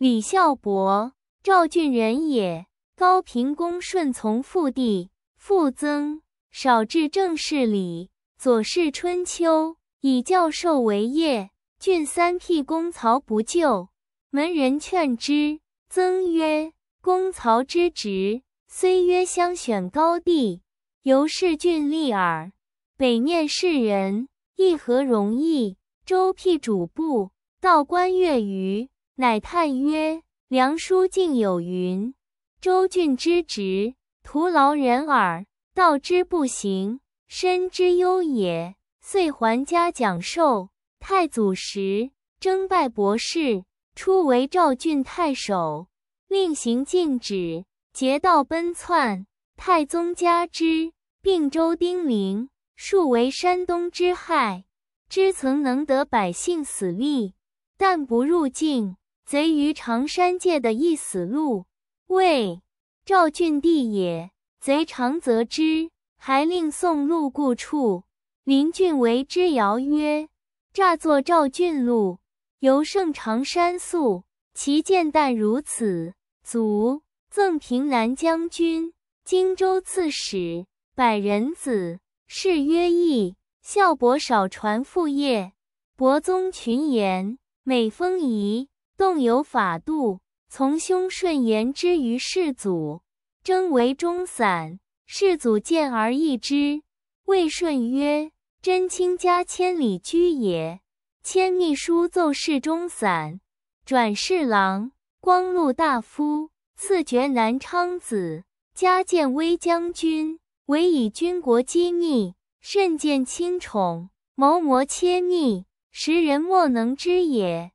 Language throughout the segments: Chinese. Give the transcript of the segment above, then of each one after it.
李孝伯，赵郡人也。高平公顺从父弟父曾少至正事礼，左氏春秋，以教授为业。郡三辟公曹不就，门人劝之，曾曰：“公曹之职，虽曰相选高第，犹是郡吏耳。北面士人，亦何容易？”周辟主簿，道官月余。乃叹曰：“梁书竟有云，周郡之直，徒劳人耳。道之不行，身之忧也。”遂还家讲授。太祖时，征拜博士，初为赵郡太守，令行禁止，劫道奔窜。太宗加之，并州丁零，数为山东之害，知曾能得百姓死力，但不入境。贼于常山界的一死路，魏赵郡地也。贼常则之，还令送路故处。邻郡为之遥曰：“诈作赵郡路，由盛常山宿。其见旦如此。”卒。赠平南将军、荆州刺史，百人子，谥曰义。孝伯少传父业，伯宗群言，美封仪。动有法度，从兄顺言之于世祖，争为中散。世祖见而异之，谓顺曰：“真卿家千里居也。”千秘书奏事中散，转侍郎，光禄大夫，赐爵南昌子，加建威将军。唯以军国机密，甚见亲宠，谋谋切逆，时人莫能知也。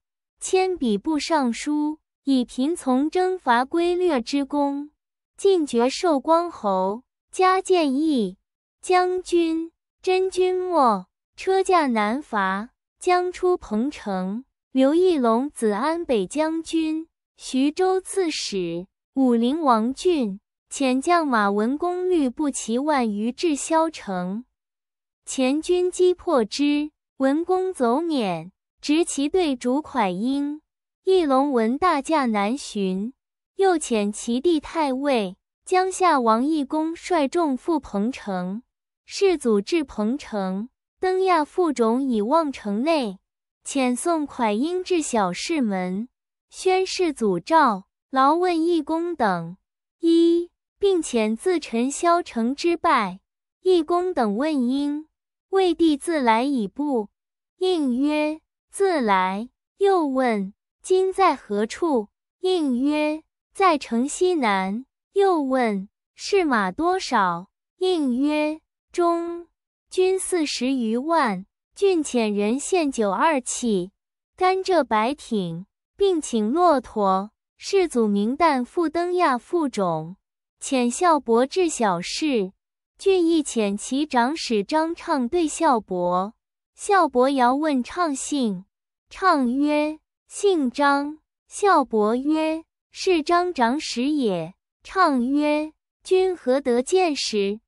千笔部尚书以平从征伐归略之功，晋爵寿光侯，加建义将军。真君末，车驾南伐，将出彭城，刘义隆子安北将军、徐州刺史武陵王俊，遣将马文公率部骑万余至萧城，前军击破之，文公走免。执其对主款婴，翼龙闻大驾南巡，又遣其弟太尉江夏王义公率众赴彭城。世祖至彭城，登亚父冢以望城内，遣送蒯英至小市门，宣世祖诏，劳问义公等。一，并遣自陈萧城之败，义公等问英，魏帝自来以布，应曰。自来又问今在何处，应曰在城西南。又问士马多少，应曰中军四十余万。郡遣人献酒二器，甘蔗百挺，并请骆驼。世祖名旦复登亚父冢，遣孝伯治小事。郡亦遣其长史张畅对孝伯。孝伯遥问唱姓，唱曰姓张。孝伯曰是张长史也。唱曰君何得见时？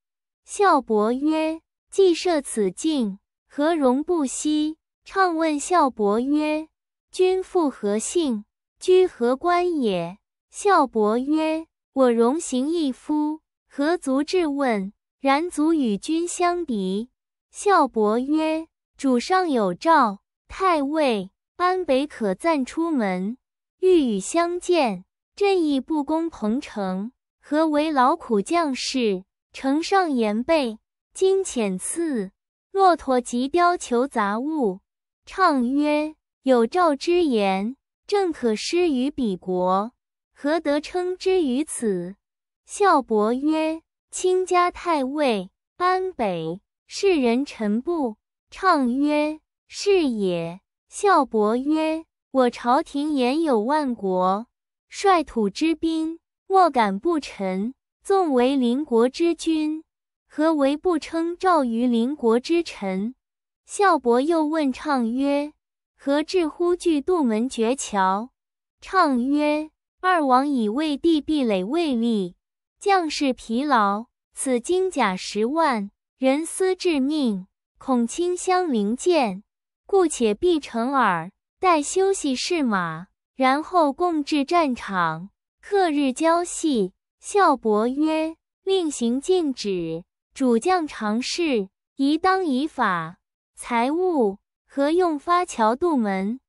孝伯曰既设此境，何容不惜？唱问孝伯曰君父何姓？居何官也？孝伯曰我容行一夫，何足质问？然足与君相敌。孝伯曰。主上有诏，太尉安北可暂出门，欲与相见。朕亦不攻彭城，何为劳苦将士？城上言备，今遣赐骆驼及貂裘杂物。畅曰：“有诏之言，正可施于彼国，何得称之于此？”孝伯曰：“卿家太尉安北，世人臣不？”唱曰：“是也。”孝伯曰：“我朝廷言有万国，率土之滨，莫敢不臣。纵为邻国之君，何为不称赵于邻国之臣？”孝伯又问唱曰：“何至乎惧杜门绝桥？”唱曰：“二王以魏地壁垒未立，将士疲劳，此金甲十万人，思致命。”恐卿相陵见，故且必成耳。待休息试马，然后共至战场。克日交戏，笑伯曰：“令行禁止，主将常事，宜当以法。财物何用发桥渡门？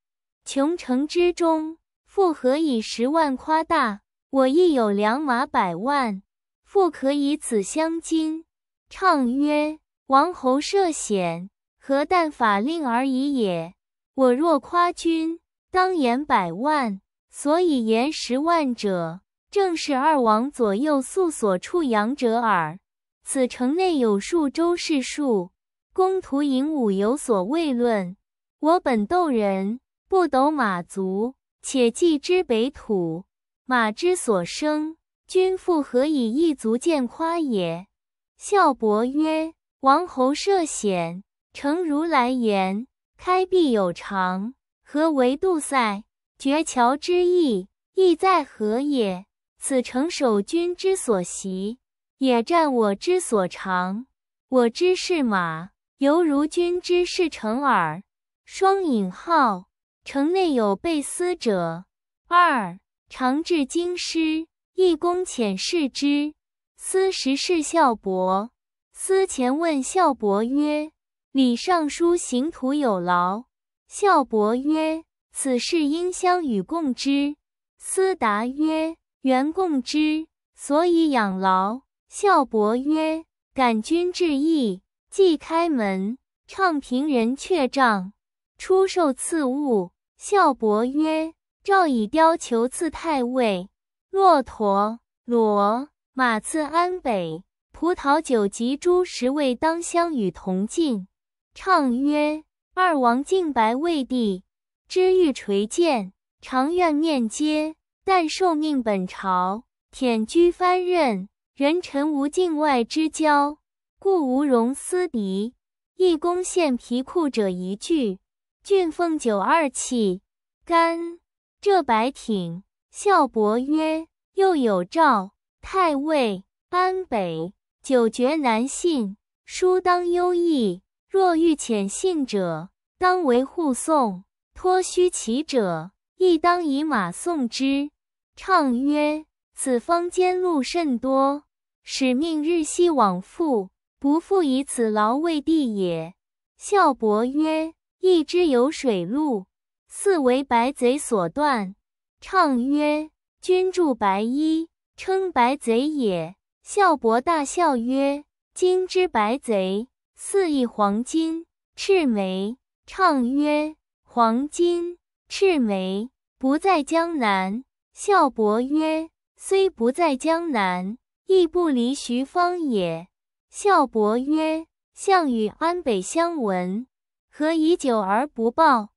穷城之中，复何以十万夸大？我亦有良马百万，复可以此相矜。”畅曰。王侯涉险，何但法令而已也？我若夸君，当言百万；所以言十万者，正是二王左右素所畜养者耳。此城内有数周士数，公徒引武有所未论。我本斗人，不斗马足，且既知北土马之所生，君父何以一足见夸也？孝伯曰。王侯涉险，诚如来言，开必有常。何为度塞绝桥之意？意在何也？此诚守君之所习也，战我之所长。我之是马，犹如君之是成耳。双引号。城内有备思者二，常至京师，亦公遣视之。斯时事孝伯。司前问孝伯曰：“李尚书行徒有劳。”孝伯曰：“此事应相与共之。”思答曰：“缘共之，所以养劳。”孝伯曰：“感君至意，即开门畅平人却帐，出售赐物。”孝伯曰：“赵以貂裘赐太尉，骆驼骡马赐安北。”葡萄酒及诸十味当相与同进，唱曰：“二王敬白魏帝，知欲垂鉴，常愿面接。但受命本朝，忝居藩任，人臣无境外之交，故无容私敌。义公献皮库者一句，郡奉酒二器。干，这白挺笑伯曰：又有诏，太尉安北。”久绝难信，书当优异。若欲遣信者，当为护送；托虚其者，亦当以马送之。畅曰：“此方间路甚多，使命日夕往复，不复以此劳为帝也。”孝伯曰：“亦之有水路，似为白贼所断。”畅曰：“君著白衣，称白贼也。”孝伯大笑曰：“今之白贼，似一黄金赤眉。”唱曰：“黄金赤眉，不在江南。”孝伯曰：“虽不在江南，亦不离徐方也。”孝伯曰：“项羽安北相闻，何以久而不报？”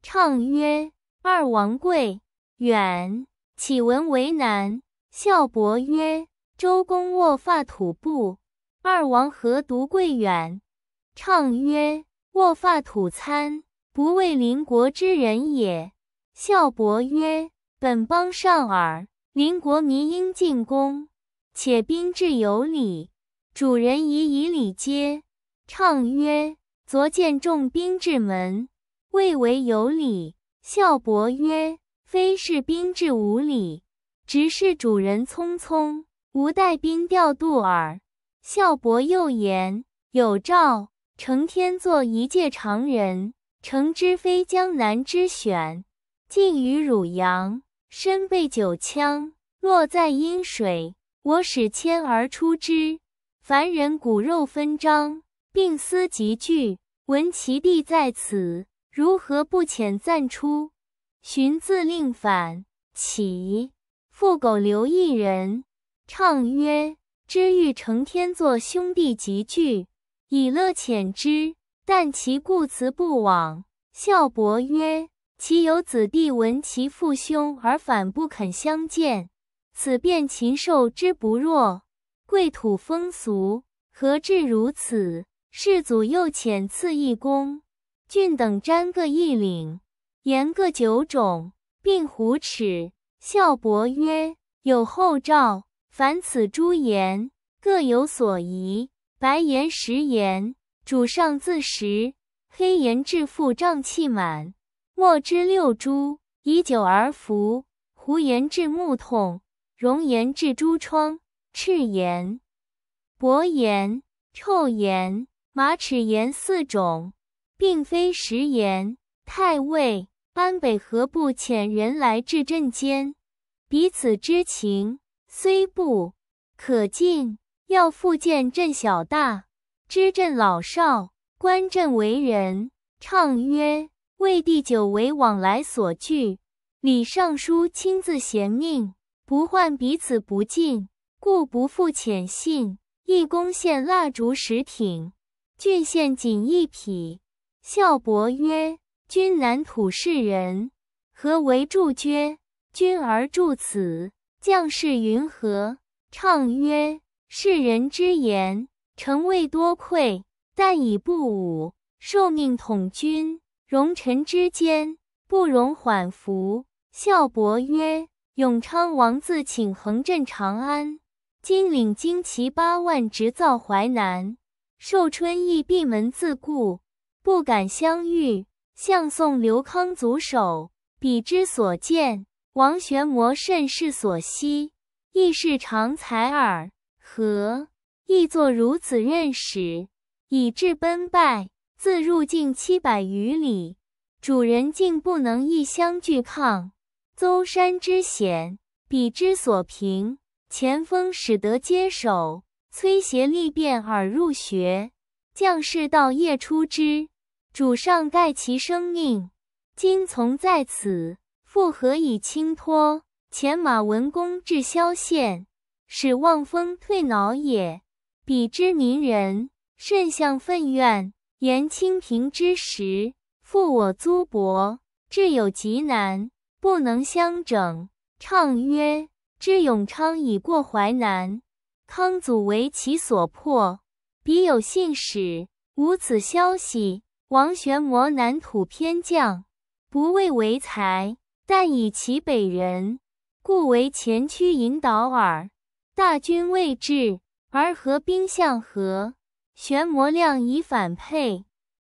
唱曰：“二王贵远，岂闻为难？”孝伯曰。周公握发吐布。二王何独贵远？唱曰：“握发吐餐，不为邻国之人也。”孝伯曰：“本邦少耳，邻国民应进宫。且宾至有礼，主人宜以礼接。”唱曰：“昨见众宾至门，未为有礼。”孝伯曰：“非是宾至无礼，只是主人匆匆。”吾带兵调度耳。孝伯又言：“有诏，成天作一介常人，诚之非江南之选。近于汝阳，身被九枪。若在阴水，我使千而出之。凡人骨肉分张，并思急聚。闻其地在此，如何不遣暂出？寻自令返起，复苟留一人。”唱曰：“知欲成天作兄弟，集聚以乐遣之。但其故辞不往。”孝伯曰：“其有子弟闻其父兄而反不肯相见，此便禽兽之不若。贵土风俗何至如此？世祖又遣赐一公郡等，瞻各一领，言各九种，并胡齿。孝伯曰：“有后诏。”凡此诸言，各有所宜。白言食言，主上自食；黑言治腹胀气满。莫知六珠、以酒而服。胡言治目痛，容言治诸疮，赤盐、薄盐、臭盐、马齿盐四种，并非食言。太尉安北何不遣人来至朕间，彼此之情。虽不可进，要复见镇小大，知镇老少，观镇为人。畅曰：魏帝久为往来所惧，李尚书亲自衔命，不患彼此不敬，故不复遣信。义公献蜡烛十挺，郡县锦一匹。孝伯曰：君南土士人，何为助捐？君而助此。将士云何？唱曰：“世人之言，臣未多愧，但以不武，受命统军，容臣之间，不容缓服。”孝伯曰：“永昌王自请横镇长安，今领旌旗八万，直造淮南。寿春亦闭门自固，不敢相遇。向送刘康祖首，彼之所见。”王玄谟甚是所惜，亦是常才耳。何亦作如此认识，以致奔败。自入境七百余里，主人竟不能一相拒抗。邹山之险，彼之所平；前锋使得坚守，崔斜力变而入穴。将士到夜出之，主上盖其生命。今从在此。不何以清托？前马文公至萧县，使望风退恼也。彼之民人甚向愤怨，言清平之时负我租帛，至有极难，不能相整。唱曰：“至永昌已过淮南，康祖为其所迫。彼有信使，无此消息。王玄谟南土偏将，不畏为才。”但以其北人，故为前驱引导耳。大军未至，而合兵向河。玄魔亮以反沛，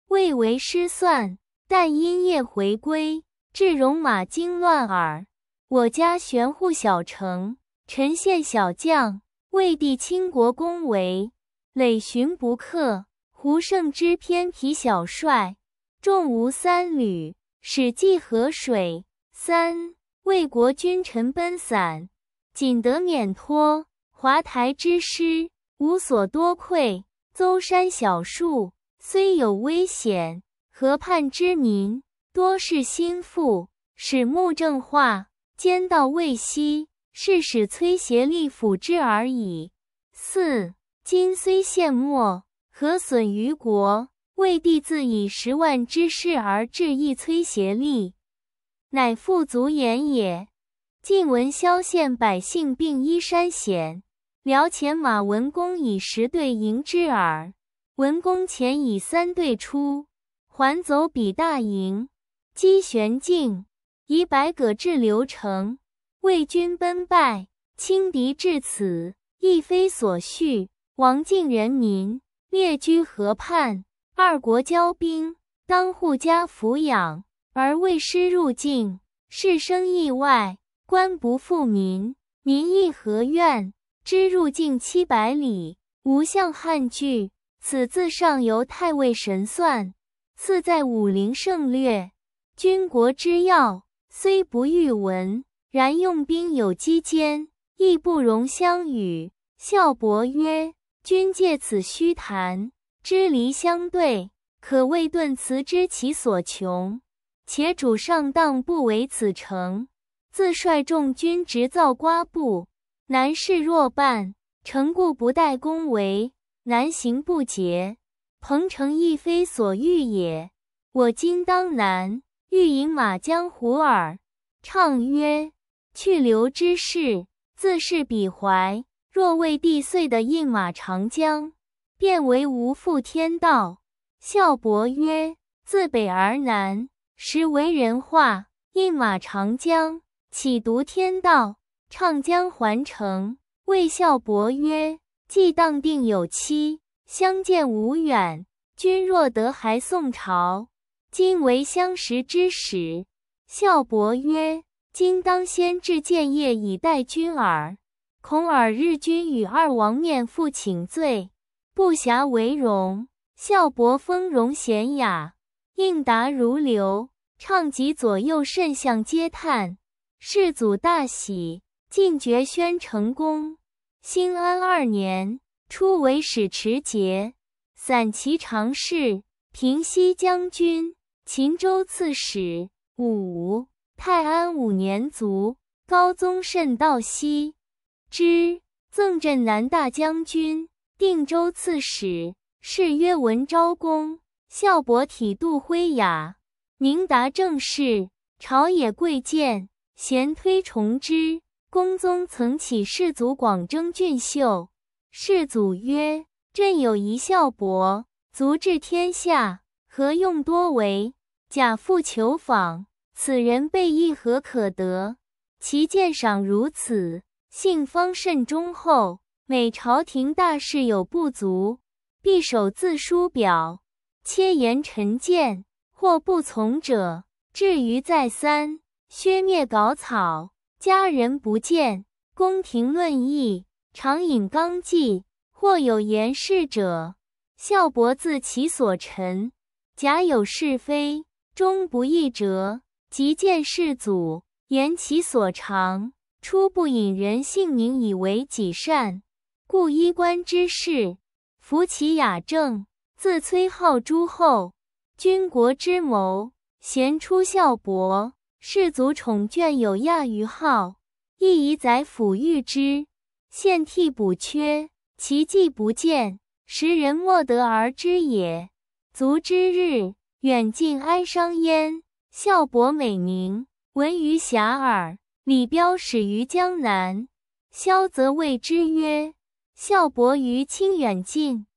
未为失算。但因夜回归，至戎马惊乱耳。我家玄户小城，臣县小将，魏帝倾国公为，累旬不克。胡胜之偏裨小帅，重无三旅。《史记》河水。三魏国君臣奔散，仅得免脱华台之师，无所多愧。邹山小树虽有危险，河畔之民多是心腹，使木正化奸道未息，是使崔协力辅之而已。四今虽陷没，何损于国？魏帝自以十万之势而致意崔协力。乃富足言也。晋文萧县百姓病医山险，辽前马文公以十队迎之耳。文公前以三队出，还走比大营。击玄境，以百舸至刘城，魏军奔败，轻敌至此，亦非所叙。王敬人民列居河畔，二国交兵，当护家抚养。而为师入境，事生意外，官不复民，民亦何怨？知入境七百里，无相汉据。此自上游太尉神算，赐在武陵胜略，军国之要，虽不欲闻，然用兵有机间，亦不容相与。孝伯曰：“君借此虚谈，知离相对，可谓顿辞知其所穷。”且主上当不为此城，自率众军直造瓜埠，南事若半，城固不待公为，难行不竭，彭城亦非所欲也。我今当南，欲引马江湖耳。畅曰：“去留之事，自是彼怀。若为地遂的印马长江，便为无负天道。”孝伯曰：“自北而南。”时为人化，印马长江，岂独天道？唱江还城。魏孝伯曰：“既当定有期，相见无远。君若得还宋朝，今为相识之时。”孝伯曰：“今当先至建业，以待君耳。恐尔日君与二王面负请罪，不暇为容。”孝伯丰容娴雅。应答如流，唱及左右，甚相皆叹。世祖大喜，进爵宣成公。兴安二年，初为使持节、散骑常侍、平西将军、秦州刺史。五泰安五年卒。高宗甚道西之，赠镇南大将军、定州刺史，谥曰文昭公。孝伯体度恢雅，明达政事，朝野贵贱贤推崇之。公宗曾起世祖广征俊秀，世祖曰：“朕有一孝伯，足治天下，何用多为？”贾复求访，此人备异，何可得？其鉴赏如此，信方甚忠厚，每朝廷大事有不足，必首自书表。切言陈谏，或不从者，至于再三，削灭稿草。家人不见，宫廷论议，常引纲纪。或有言事者，孝伯自其所陈，假有是非，终不易折，即见世祖，言其所长。初不引人姓名以为己善，故衣冠之事，服其雅正。自崔浩诸后，君国之谋，贤出孝伯。世祖宠眷有亚于号，亦以宰抚育之。现替补缺，其迹不见，时人莫得而知也。卒之日，远近哀伤焉。孝伯美名，闻于遐迩。李彪始于江南，萧则谓之曰：“孝伯于清远近。”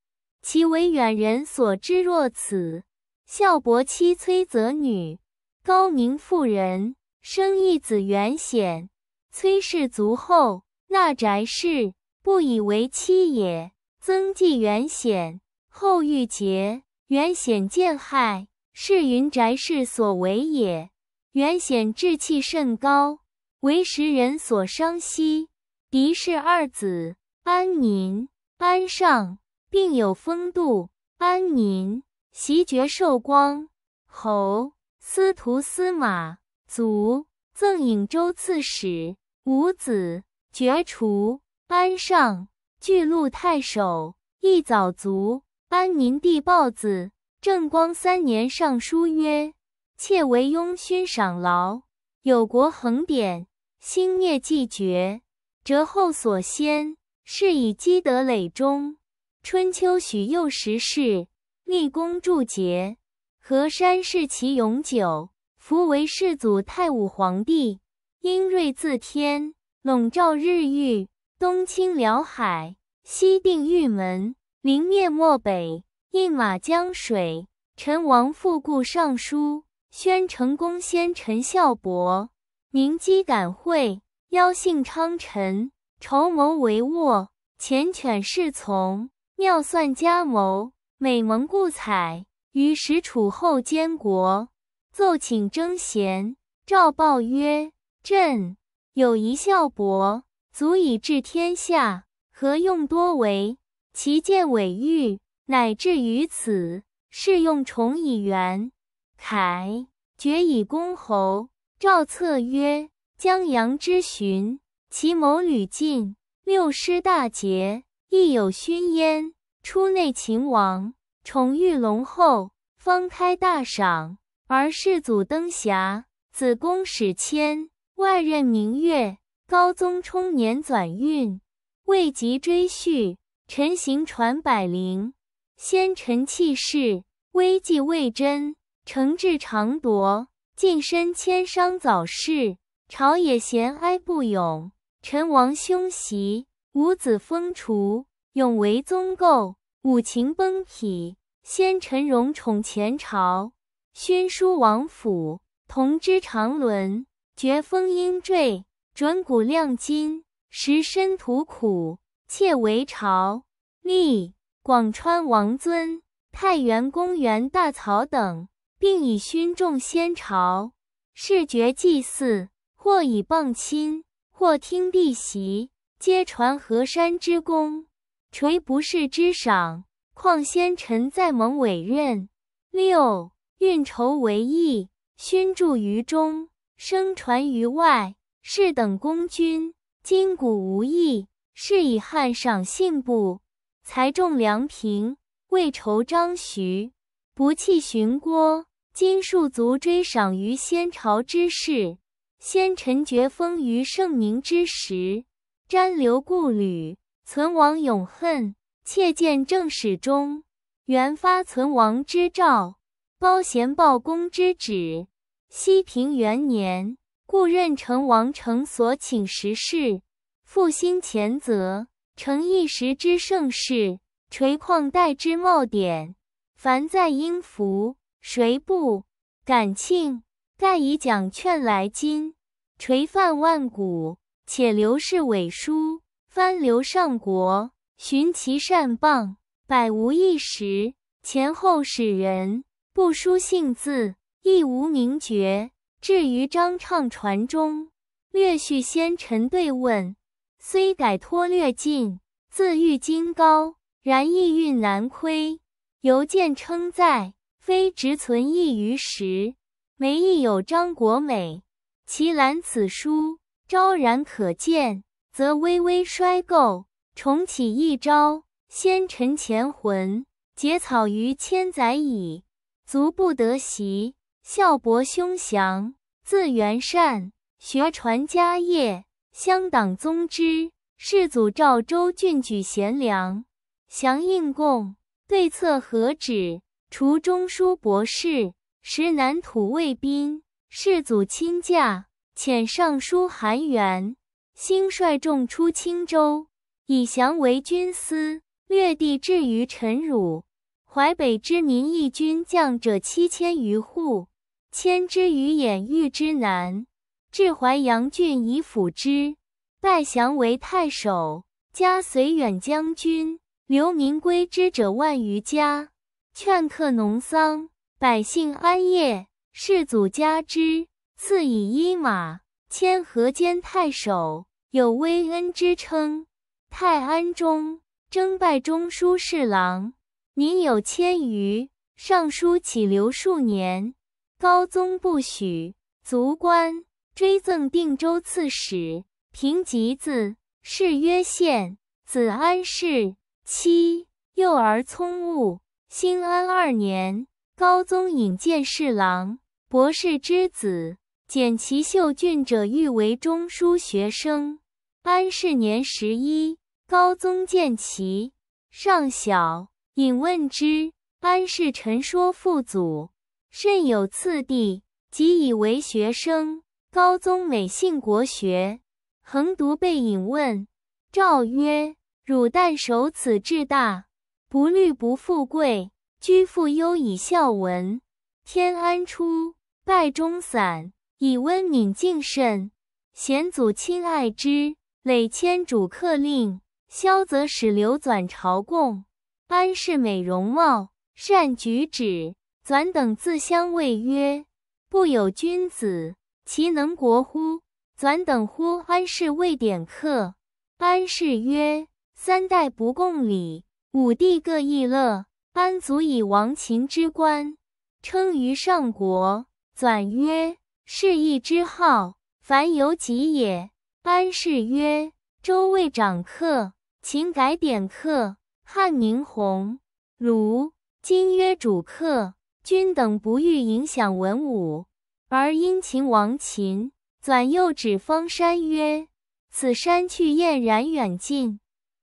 其为远人所知若此。孝伯妻崔则女，高宁妇人，生一子元显。崔氏卒后，纳翟氏，不以为妻也。曾继元显，后遇劫，元显见害，是云翟氏所为也。元显志气甚高，为时人所伤惜。狄氏二子安宁、安上。并有风度，安宁袭爵寿光侯，司徒司马卒，赠颍州刺史。五子：绝除、安上、巨鹿太守、义藻卒。安宁帝豹子，正光三年上书曰：“妾为庸勋赏劳，有国恒典，兴灭既绝，折后所先，是以积德累忠。”春秋许右时事，立功著节。河山是其永久。福为世祖太武皇帝，英睿自天，笼罩日月。东倾辽海，西定玉门，临灭漠北，饮马江水。臣王复故尚书宣城公先陈孝伯，明基感会，邀幸昌臣，筹谋帷幄，潜犬侍从。妙算佳谋，美盟固采。于始楚后监国，奏请征贤。赵报曰：“朕有一孝伯，足以治天下，何用多为？其见委誉，乃至于此。是用宠以元凯，爵以公侯。”赵策曰：“江阳之旬，其谋屡进，六师大捷。”亦有熏烟出内，秦王宠遇龙后，方开大赏；而世祖登遐，子宫始迁，外任明月，高宗冲年转运，未及追叙。臣行传百灵，先臣弃世，危继未贞，诚志长夺，晋身千伤早逝，朝野贤哀不永，臣王凶袭。五子封除，永为宗构；五秦崩体，先臣荣宠前朝。勋书王府，同知长伦；绝封英坠，准古亮今。时身徒苦，妾为朝立广川王尊，太原公元大草等，并以勋重先朝，视觉祭祀；或以傍亲，或听弟袭。皆传河山之功，垂不世之赏。况先臣在蒙委任，六运筹帷幄，勋著于中，声传于外，是等功勋，今古无异。是以汉赏信部，才重梁平，未酬张徐，不弃荀郭。今庶族追赏于先朝之事，先臣爵封于圣明之时。瞻留故履，存亡永恨。切见正史中，元发存亡之兆，褒贤报公之旨。西平元年，故任成王成所请时事，负兴潜责，成一时之盛世，垂旷代之茂典。凡在英福，谁不感庆？盖以奖劝来今，垂范万古。且刘氏伪书翻流上国，寻其善谤，百无一实。前后使人不书姓字，亦无名爵。至于张畅传中略叙先臣对问，虽改脱略尽，字誉精高，然意蕴难亏。犹见称赞，非直存意于时。梅亦有张国美，其览此书。昭然可见，则微微衰构，重启一朝，先臣前魂，结草于千载矣。卒不得席，孝伯兄祥，自元善学传家业，乡党宗之。世祖赵州郡举贤良，祥应贡，对策何止，除中书博士，实南土卫兵，世祖亲驾。遣尚书韩元兴率众出青州，以降为军司，略地至于陈汝。淮北之民义军降者七千余户，迁之于兖豫之南，至淮阳郡以抚之，拜降为太守，加绥远将军。留民归之者万余家，劝客农桑，百姓安业，世祖嘉之。赐以一马，迁河间太守，有威恩之称。太安中，征拜中书侍郎，年有千余。尚书乞留数年，高宗不许。卒官，追赠定州刺史。平吉子谥曰献，子安氏妻幼而聪悟。兴安二年，高宗引见侍郎，博士之子。简其秀俊者，欲为中书学生。安世年十一，高宗见其上小，引问之。安世臣说父祖，甚有次第，即以为学生。高宗美信国学，恒读被引问。诏曰：“汝但守此志大，不虑不富贵，居复忧以孝闻。”天安出拜中散。以温敏敬慎，贤祖亲爱之。累迁主客令，萧则使流转朝贡。安氏美容貌，善举止。纂等自相谓曰：“不有君子，其能国乎？纂等乎？”安氏未典客，安氏曰：“三代不共礼，五帝各异乐，安足以王秦之官，称于上国？”纂曰。是义之号，凡有己也。班氏曰：周未长客，秦改点客。汉明鸿鲁，今曰主客。君等不欲影响文武，而因秦亡秦。转又指封山曰：此山去燕然远近。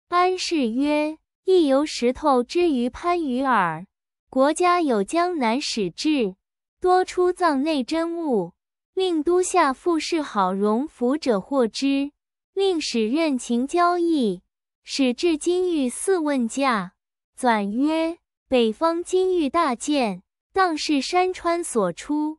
班氏曰：亦由石头之于潘禺耳。国家有江南史志，多出藏内珍物。令都下富士好荣福者获之，令使任情交易，使至金玉四问价。纂曰：“北方金玉大件，当是山川所出。”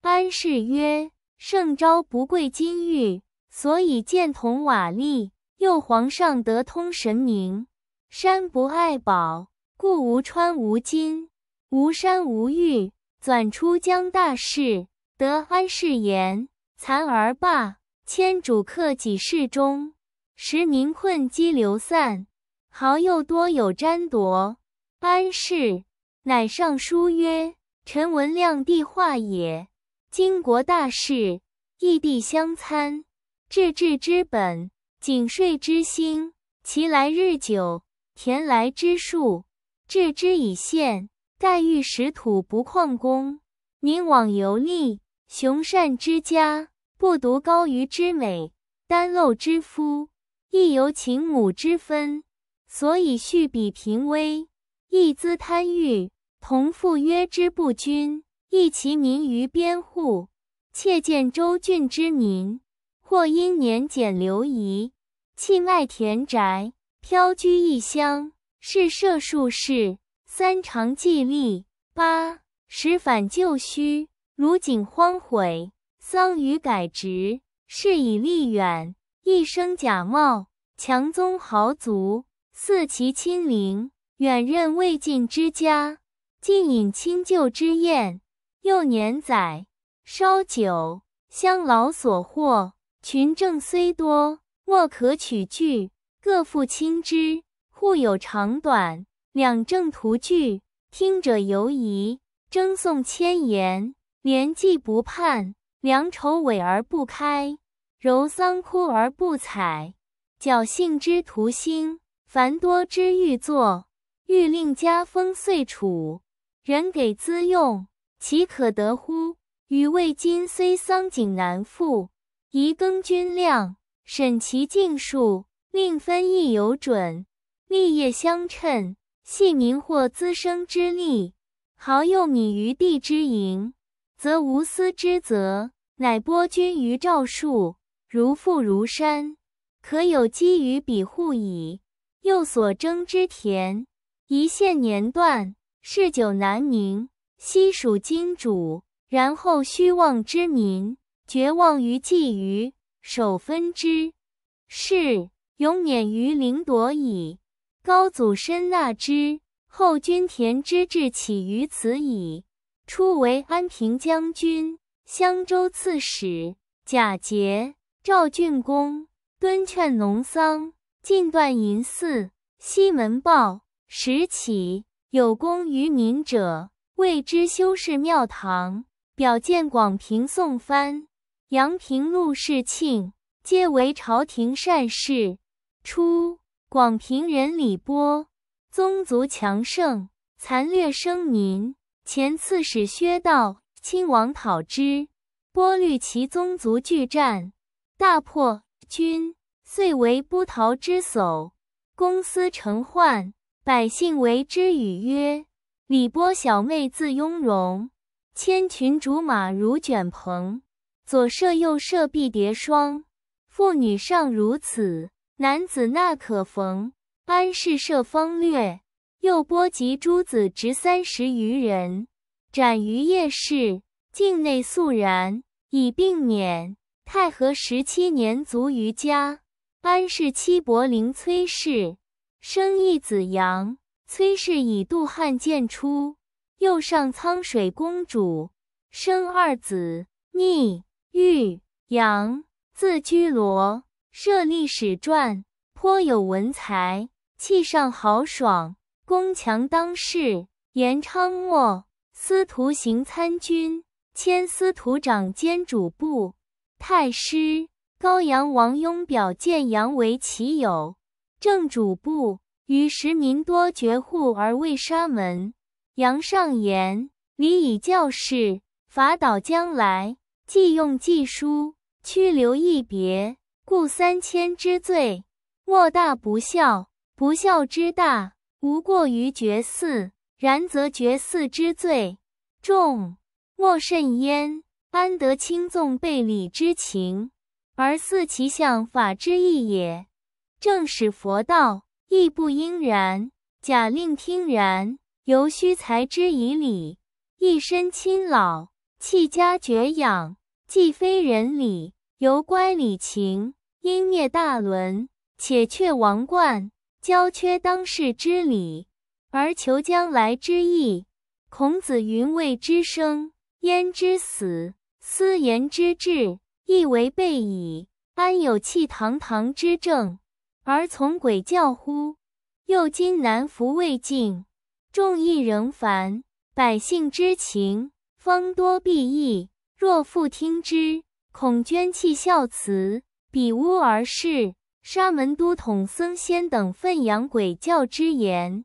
安氏曰：“圣朝不贵金玉，所以建铜瓦砾。又皇上得通神明，山不爱宝，故无川无金，无山无玉。”纂出将大事。得安氏言，惭而罢。迁主客几事中，时民困积流散，豪又多有占夺。安氏乃上书曰：“臣闻量地化也，经国大事，异地相参，治治之本，景税之兴。其来日久，田来之数，置之以限。盖欲使土不旷工，宁往游利。”雄善之家，不独高于之美；丹陋之夫，亦由勤母之分。所以叙比贫微，一资贪欲，同父约之不均，亦其民于边户。窃见周郡之民，或因年减流移，弃卖田宅，飘居异乡，是舍数事，三长计力，八十反旧虚。如井荒毁，桑榆改直，是以立远。一生假冒强宗豪族，肆其亲邻，远任未尽之家，近饮清旧之宴。幼年载烧酒，乡老所获，群政虽多，莫可取据，各负亲之，互有长短。两政徒具，听者犹疑，争讼千言。年计不判，良愁萎而不开，柔桑枯而不采，侥幸之徒兴，繁多之欲作，欲令家风遂处，人给资用，岂可得乎？予谓今虽桑景难复，宜更均量，审其竞数，令分亦有准，利业相称，系民或滋生之利，豪又靡于地之盈。则无私之责，乃播君于赵树，如父如山，可有基于彼户矣。又所征之田，一县年断，是久难宁。西属金主，然后虚妄之民绝望于觊觎，守分之是永免于凌夺矣。高祖深纳之，后君田之志起于此矣。初为安平将军、襄州刺史，贾节、赵郡公、敦劝农桑，进断银寺，西门豹时起有功于民者，为之修士庙堂。表见广平宋藩、阳平陆氏庆，皆为朝廷善事。初，广平人李波，宗族强盛，残掠生民。前刺史薛道亲王讨之，波率其宗族拒战，大破军，遂为波逃之叟。公私成患，百姓为之语曰：“李波小妹，字雍容，千群竹马如卷蓬，左射右射，必叠霜。妇女尚如此，男子那可逢？”安氏设方略。又波及诸子，执三十余人，斩于夜市。境内肃然，以并免。太和十七年卒于家。安氏妻伯陵崔氏，生一子杨。崔氏以杜汉建初，又上苍水公主，生二子逆、玉杨字居罗，涉历史传，颇有文才，气上豪爽。公强当世，延昌末，司徒行参军，迁司徒长兼主簿。太师高阳王雍表见杨为其友。正主簿，于时民多绝户而未杀门。杨上言：“礼以教士，法导将来。既用既疏，屈留一别，故三千之罪，莫大不孝。不孝之大。”无过于绝嗣，然则绝嗣之罪重，莫甚焉。安得轻纵背礼之情，而似其向法之意也？正使佛道亦不应然。假令听然，犹须裁之以礼。一身亲老，弃家绝养，既非人礼，犹乖礼情，因灭大伦，且却王冠。交缺当世之礼，而求将来之意。孔子云：“未知生，焉知死？”斯言之至，亦为备矣。安有气堂堂之正，而从鬼教乎？又今南服未尽，众议仍繁，百姓之情，方多弊易。若复听之，恐捐弃孝慈，比屋而视。”沙门都统僧仙等奉扬鬼教之言，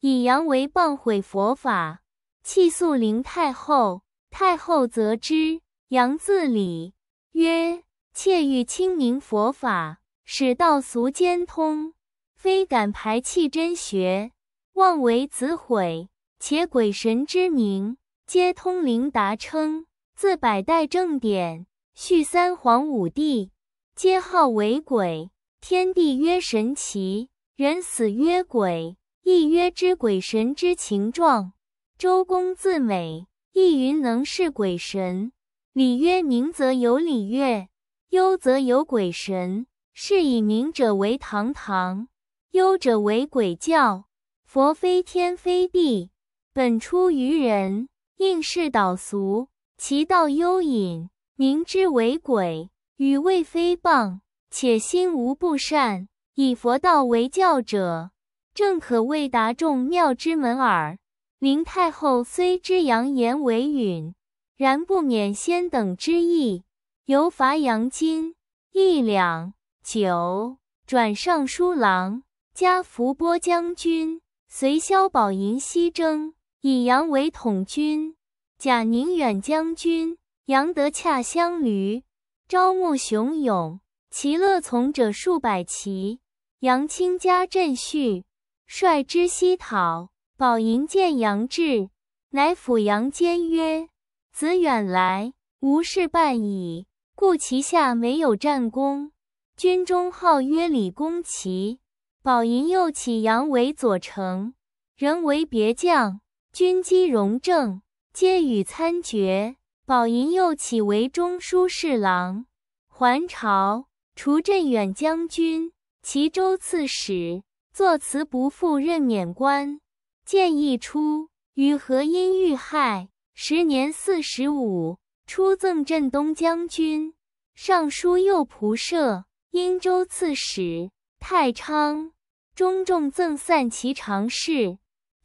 以扬为谤毁佛法，气诉灵太后。太后则之，扬自礼曰：“妾欲清明佛法，使道俗兼通，非敢排弃真学，妄为子毁。且鬼神之名，皆通灵达称，自百代正典，续三皇五帝。”皆号为鬼，天地曰神奇，人死曰鬼，亦曰知鬼神之情状。周公自美，亦云能事鬼神。礼曰明则有礼乐，忧则有鬼神，是以明者为堂堂，忧者为鬼教。佛非天非地，本出于人，应是导俗，其道幽隐，明之为鬼。与未非谤，且心无不善。以佛道为教者，正可谓达众妙之门耳。明太后虽知杨言为允，然不免先等之意。由罚杨金一两九，转尚书郎，加伏波将军，随萧宝寅西征，以杨为统军。贾宁远将军，杨德洽相驴。招募雄勇，其乐从者数百骑。杨清家镇序，率之西讨，保银见杨志，乃抚杨坚曰：“子远来，无事半矣。”故旗下没有战功，军中号曰李公齐。保银又起杨为左丞，仍为别将，军机荣正，皆与参决。宝云又起为中书侍郎，还朝，除镇远将军、齐州刺史，作辞不赴，任免官。建议初，与何因遇害。时年四十五，出赠镇东将军、尚书右仆射、殷州刺史。太昌中，重赠散骑常侍、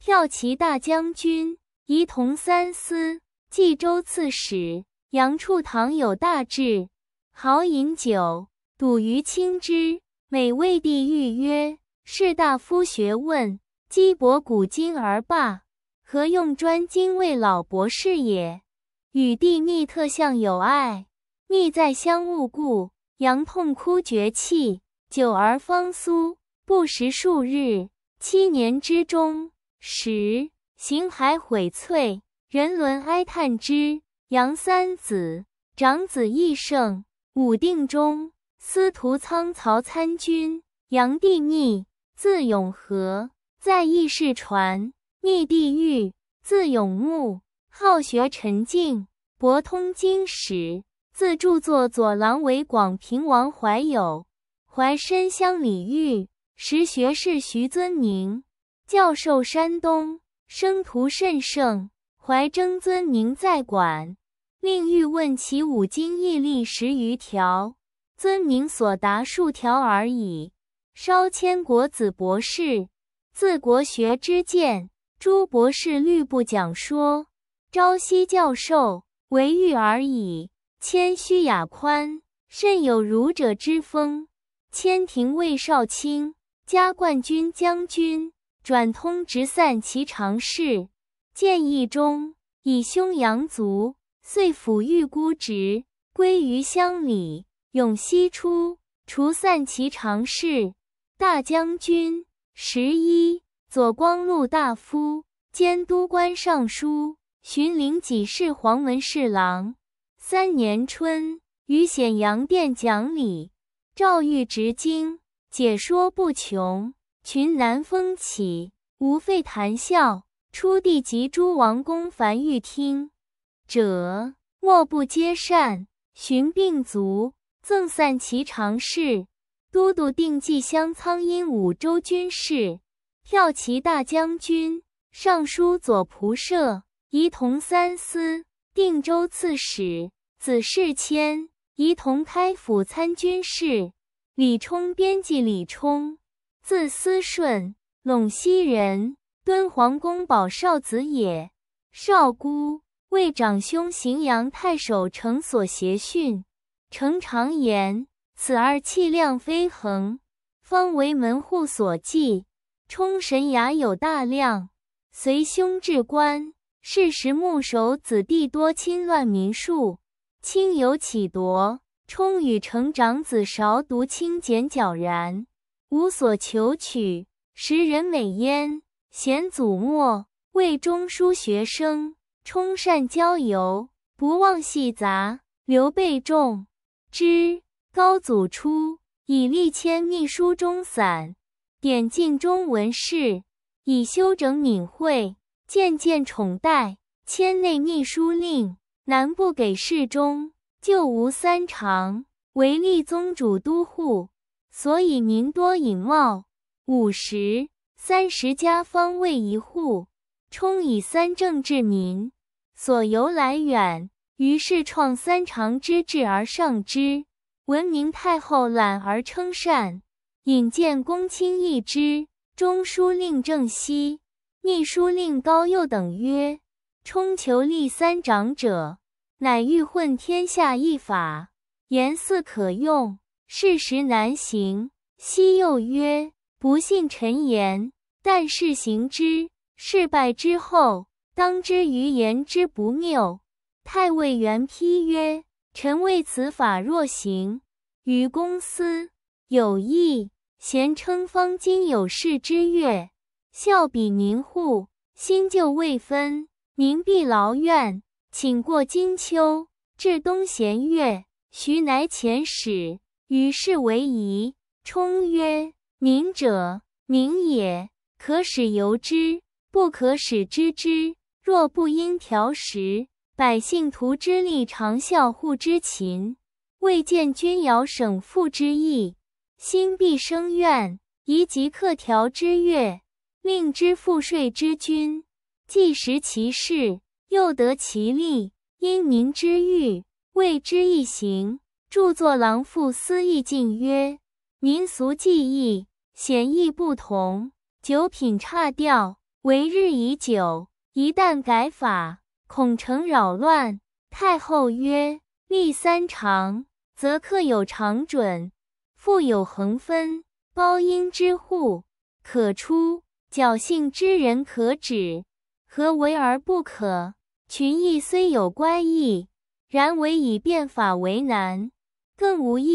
骠骑大将军、仪同三司。冀州刺史杨处堂有大志，好饮酒，赌于青直。每魏帝御曰：“士大夫学问，积博古今而罢，何用专精为老博士也？”与帝密特相有爱，密在相勿故，杨痛哭绝气，久而方苏，不食数日。七年之中，时形骸毁悴。人伦哀叹之，杨三子，长子义胜，武定中，司徒仓曹参军；杨帝逆，字永和，在义士传；逆帝玉，字永穆，好学沉静，博通经史，自著作左郎为广平王怀友，怀深乡李煜，时学士徐尊宁，教授山东，生徒甚盛。怀征尊名在馆，令欲问其五经义例十余条，尊名所答数条而已。稍迁国子博士，自国学之见，诸博士律部讲说，朝夕教授，唯欲而已。谦虚雅宽，甚有儒者之风。千庭卫少卿，加冠军将军，转通直散其常侍。建议中以兄羊族，遂抚育孤侄，归于乡里。永熙初，除散骑常侍、大将军、十一左光禄大夫、兼都官尚书、巡陵给事黄门侍郎。三年春，于显阳殿讲礼，诏御直京，解说不穷，群男风起，无废谈笑。出地及诸王公凡欲听者，莫不皆善。寻病卒，赠散其常侍。都督定济乡苍阴五州军事，骠骑大将军，尚书左仆射，仪同三司，定州刺史。子世谦，仪同开府参军事。李冲，编辑。李冲，字思顺，陇西人。敦煌公保少子也，少孤，为长兄荥阳太守程所携训。程常言：“此二气量非恒，方为门户所忌。冲神雅有大量，随兄至官，事时牧守，子弟多侵乱民数，亲有起夺。冲与成长子韶独清俭皎然，无所求取，时人美焉。”显祖末为中书学生，充善交游，不忘细杂。刘备重之。高祖初以历迁秘书中散，点进中文事，以修整敏惠，渐渐宠戴。迁内秘书令，南部给事中，旧无三长，为立宗主都护，所以名多隐茂。五十。三十家方位一户，充以三正治民，所由来远。于是创三长之治而上之。文明太后懒而称善，引见公卿议之。中书令郑熙、秘书令高佑等曰：“充求立三长者，乃欲混天下一法，言似可用，事实难行。”熙又曰：“不信臣言。”但是行之事败之后，当知于言之不谬。太尉袁丕曰：“臣为此法若行，与公私有益。贤称方今有事之月，孝比民户，新旧未分，民必劳怨。请过金秋至冬弦月，徐乃遣使与事为宜。”冲曰：“宁者，宁也。”可使由之，不可使知之。若不因调时，百姓徒之力，长效护之勤，未见君尧省赋之意，心必生怨。宜即刻调之月，令之赋税之君，既食其事，又得其利，因民之欲，为之一行。著作郎傅思义进曰：民俗记异，贤亦不同。九品差调为日已久，一旦改法，恐成扰乱。太后曰：“立三长，则客有长准，富有恒分，包阴之户可出，侥幸之人可止，何为而不可？群议虽有乖异，然唯以变法为难，更无异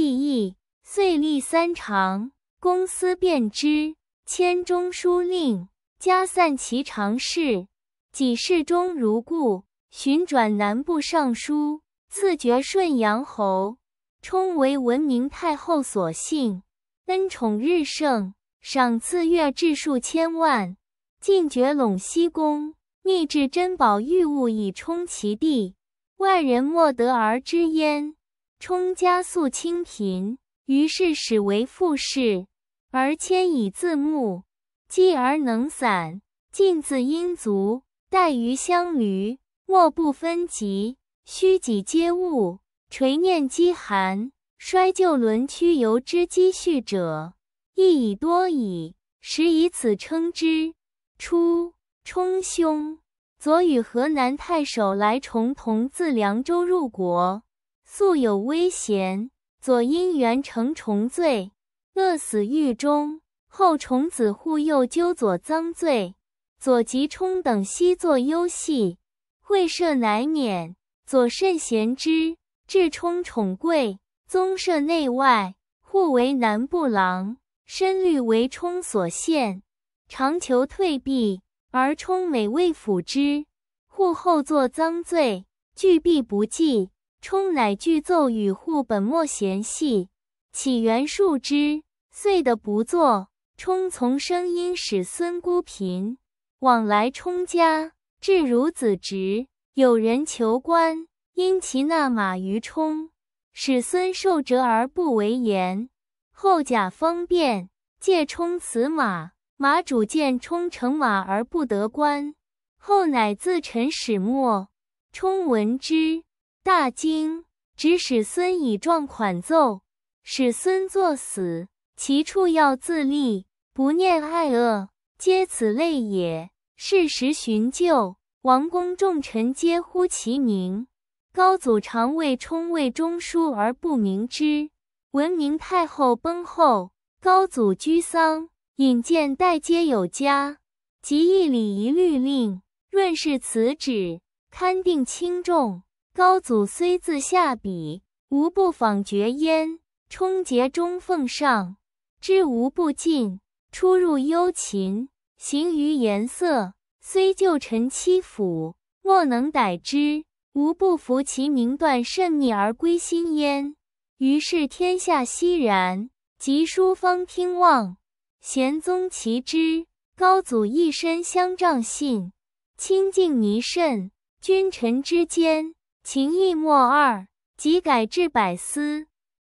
议。遂立三长，公私便之。”千中书令，加散其常侍，几事终如故。寻转南部尚书，赐爵顺阳侯。冲为文明太后所幸，恩宠日盛，赏赐月至数千万。进爵陇西公，秘制珍宝玉物以充其地，外人莫得而知焉。冲家素清贫，于是始为富室。而迁以自牧，继而能散；尽自殷族，待于相闾，莫不分籍，虚己皆物，垂念饥寒，衰旧轮趋游之积蓄者，亦已多矣。时以此称之。初，冲兄左与河南太守来崇同自凉州入国，素有威贤，左因缘成重罪。饿死狱中，后重子护右纠左赃罪，左吉冲等悉作幽系，会赦乃免。左慎贤之，至冲宠贵，宗社内外，互为南部郎，身虑为冲所陷，常求退避，而冲每未抚之。护后作赃罪，拒避不济。冲乃具奏与护本末嫌隙，起源数之。遂得不坐。冲从声音使孙孤贫，往来冲家，至如子侄。有人求官，因其纳马于冲，使孙受折而不为言。后甲方便借冲此马，马主见冲乘马而不得官，后乃自陈始末。冲闻之，大惊，指使孙以状款奏，使孙作死。其处要自立，不念爱恶，皆此类也。适时寻旧，王公重臣皆呼其名。高祖尝谓冲为中书而不明之。文明太后崩后，高祖居丧，引荐待皆有加，及议礼仪律令，润饰此旨，堪定轻重。高祖虽自下笔，无不仿绝焉。冲节中奉上。知无不尽，出入幽情，行于颜色，虽旧臣妻辅，莫能逮之。吾不服其名，断甚逆而归心焉。于是天下熙然，及书方听望，贤宗其之。高祖一身相仗信，亲近弥甚，君臣之间情义莫二。即改制百司，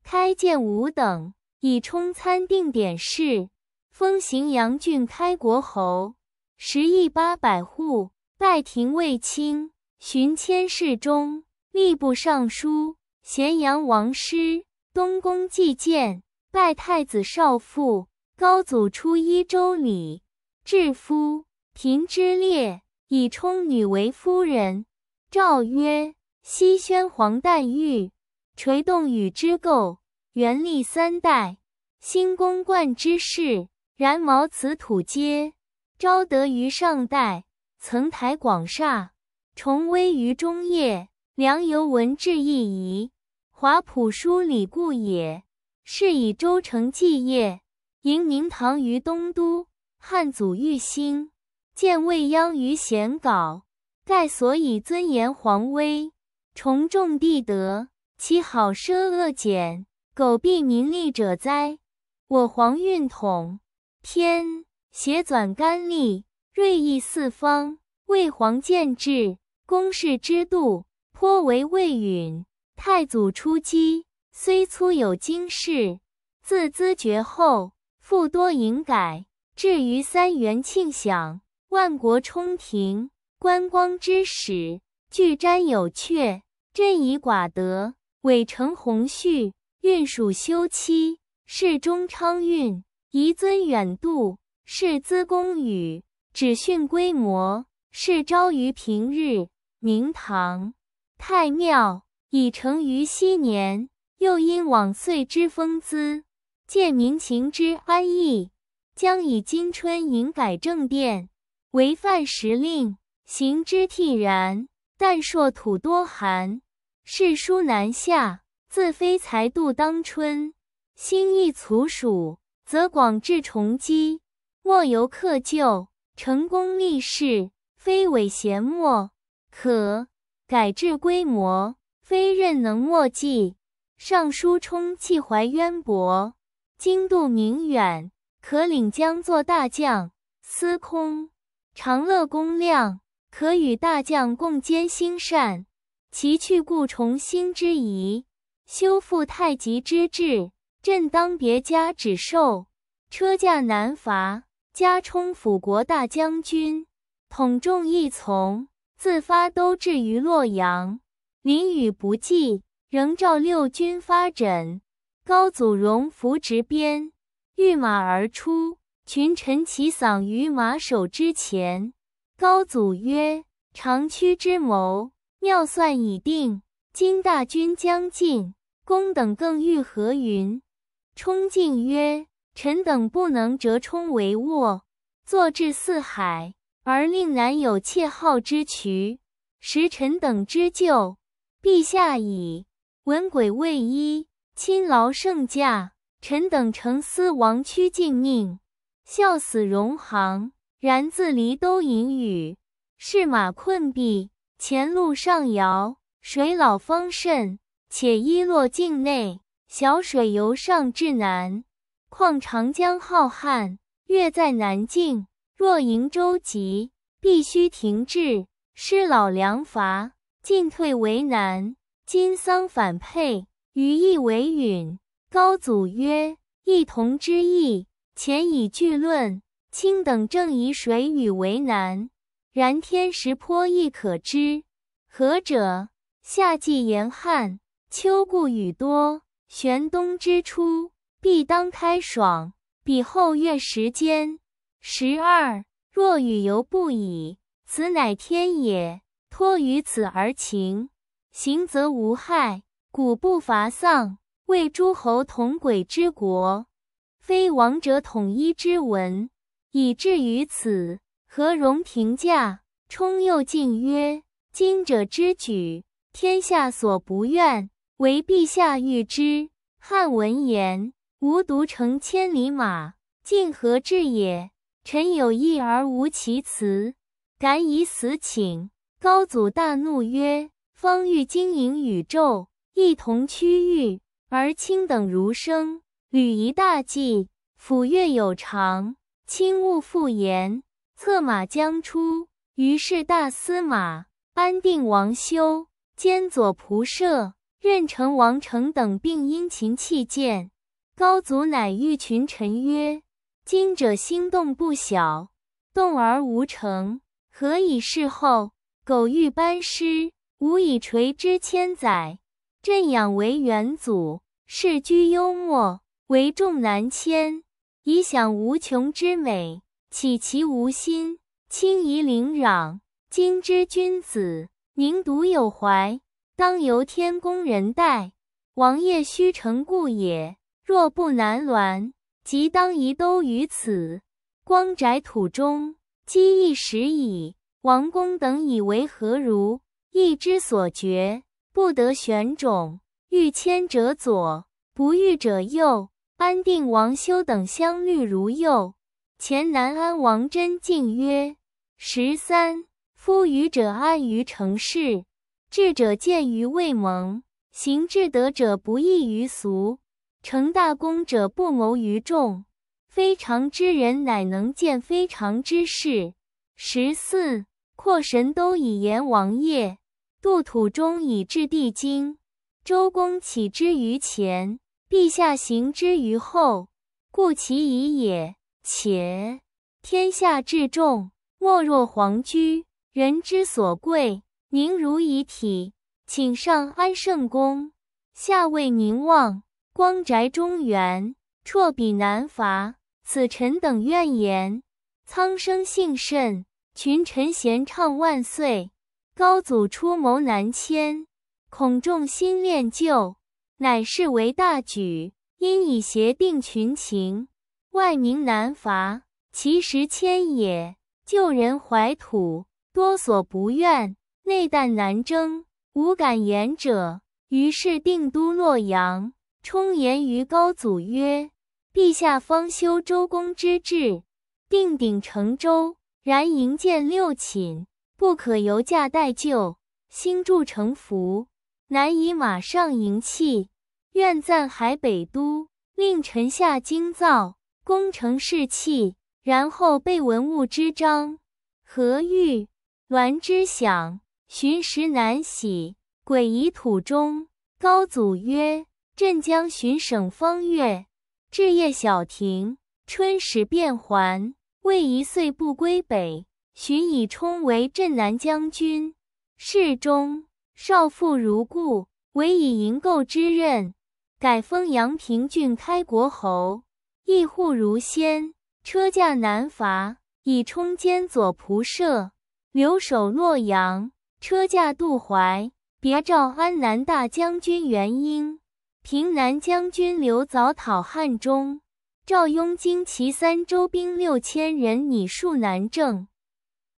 开见五等。以充参定典事，封荥阳郡开国侯，食邑八百户。拜廷尉卿，寻千事中，吏部尚书，咸阳王师，东宫祭建，拜太子少傅。高祖初一周礼，置夫嫔之列，以充女为夫人。诏曰：“西宣皇诞玉，垂动宇之构。”元历三代，兴公冠之世，然茅茨土皆昭德于上代；层台广厦，崇威于中叶。良尤文治亦宜，华普书礼故也。是以周成季业，迎明堂于东都；汉祖欲兴，建未央于显稿，盖所以尊严皇威，崇重帝德，其好奢恶俭。苟必名利者哉？我皇运统天，协转干力，锐意四方。为皇建制，公事之度颇为未允。太祖初击，虽粗有经事，自资绝后，复多营改。至于三元庆享，万国充庭，观光之始，具瞻有阙。朕以寡德，委成鸿序。运属休戚，世中昌运，宜尊远度，世资公宇，只训规模，是朝于平日，明堂太庙已成于昔年，又因往岁之丰姿，见民情之安逸，将以今春营改正殿，违犯时令，行之惕然，但硕土多寒，世书难下。自非才度当春，心意粗暑，则广志重积，莫由克就，成功立事，非伪贤莫可改制规模，非任能莫计。尚书充气怀渊博，经度明远，可领将作大将。司空长乐公亮，可与大将共兼兴善，其去故重兴之宜。修复太极之志，朕当别家只受。车驾南伐，加冲辅国大将军，统众义从，自发都至于洛阳。淋雨不济，仍召六军发枕。高祖荣扶执鞭，御马而出，群臣齐丧于马首之前。高祖曰：“长驱之谋，妙算已定。今大军将进。”公等更欲何云？冲进曰：“臣等不能折冲为幄，坐置四海，而令南有窃号之渠，实臣等之咎。陛下矣，闻鬼未衣，亲劳圣驾，臣等诚思王屈尽命，笑死戎行。然自离都引语，是马困毙，前路上摇，水老方甚。”且一落境内，小水由上至南，况长江浩瀚，越在南境，若迎舟楫，必须停滞，失老粮乏，进退为难。今桑反沛，余意为允。高祖曰：“一同之意，前以聚论。卿等正以水与为难，然天时颇亦可知。何者？夏季炎旱。”秋故雨多，玄冬之初，必当开爽，比后月时间。十二若雨犹不已，此乃天也。托于此而晴，行则无害。古不伐丧，为诸侯统轨之国，非王者统一之文，以至于此，何容停驾？冲又进曰：今者之举，天下所不愿。为陛下谕之。汉闻言，吾独乘千里马，竟何至也？臣有意而无其辞，敢以死请。高祖大怒曰：“方欲经营宇宙，一同区域，而卿等如生，履一大计，抚越有常，卿勿复言。”策马将出，于是大司马安定王修兼左仆射。任城王城等并殷勤弃谏，高祖乃欲群臣曰：“今者心动不小，动而无成，何以事后？苟欲班师，吾以垂之千载。朕养为元祖，世居幽默，为众难迁，以享无穷之美。岂其无心轻移凌攘？今之君子，宁独有怀？”当由天工人代，王爷须成故也。若不难峦，即当移都于此。光宅土中，积一时矣。王公等以为何如？意之所决，不得选种。欲迁者左，不欲者右。安定王修等相虑如右。前南安王真敬曰：“十三夫愚者安于成事。”智者见于未萌，行至德者不异于俗，成大功者不谋于众。非常之人，乃能见非常之事。十四，扩神都以言王业，度土中以治地经。周公启之于前，陛下行之于后，故其已也。且天下至众，莫若皇居，人之所贵。宁如一体，请上安圣宫，下为宁望光宅中原，绰彼南伐。此臣等愿言，苍生幸甚，群臣咸唱万岁。高祖出谋南迁，恐众心恋旧，乃是为大举，因以协定群情。外民难伐，其实迁也。旧人怀土，多所不愿。内惮难征，无敢言者。于是定都洛阳。充言于高祖曰：“陛下方修周公之志，定鼎成周，然营建六寝，不可由驾代旧，兴筑城府，难以马上营葺。愿暂海北都，令臣下京造，攻城事气，然后备文物之章，何玉鸾之响。”寻石难徙，诡遗土中。高祖曰：“镇江巡省方月，置业小亭。春时变还，未一岁不归北。寻以冲为镇南将军，侍中。少妇如故，委以营构之任。改封阳平郡开国侯，异户如先。车驾南伐，以冲兼左仆射，留守洛阳。”车驾渡淮，别诏安南大将军袁婴、平南将军刘早讨汉中。赵雍精齐三州兵六千人，拟数难郑。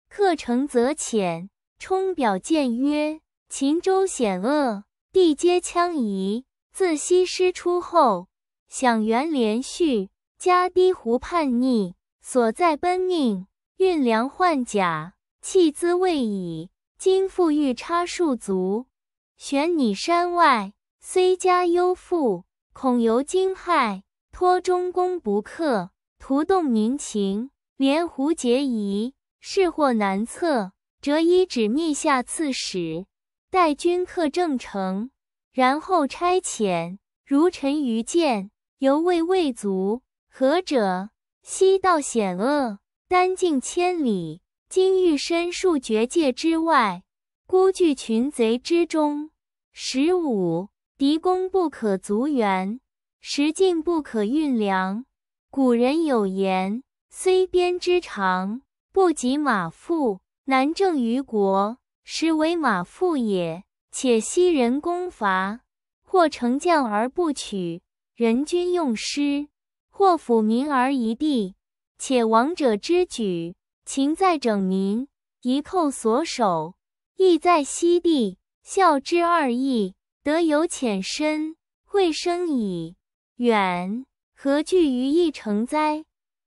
克城则遣冲表谏曰：秦州险恶，地接羌夷。自西师出后，响元连续，加堤湖叛逆，所在奔命，运粮换甲，弃资未已。今复欲差数卒，悬你山外，虽家忧抚，恐由惊骇，托中公不克，徒动民情，连胡结疑，事祸难测。折一纸密下刺史，待君克正成，然后差遣。如臣愚见，犹未未足。何者？西道险恶，丹径千里。金玉身数绝界之外，孤据群贼之中。十五敌攻不可足援，食尽不可运粮。古人有言：“虽鞭之长，不及马腹；难正于国，实为马腹也。”且昔人攻伐，或乘将而不取人君用师，或抚民而一地。且王者之举。情在整民，宜寇所守；义在息地，孝之二义，德有浅深，会生矣。远何惧于义成哉？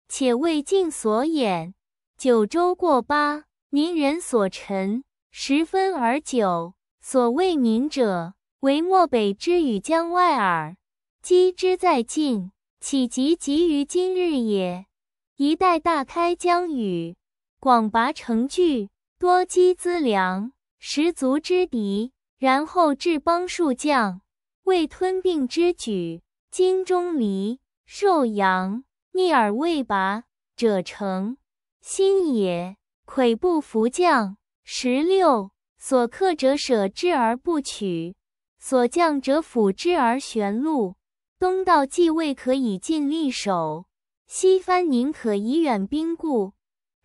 且未尽所掩，九州过八，民人所臣，十分而九。所谓民者，为漠北之与江外耳。积之在晋，岂及及于今日也？一代大开疆域。广拔成聚，多积资粮，十足之敌，然后致邦数将，为吞并之举。今钟离寿阳逆而未拔者，诚心也。魁不服降，十六所克者舍之而不取，所降者辅之而悬禄。东道既未可以尽力守，西藩宁可以远兵固。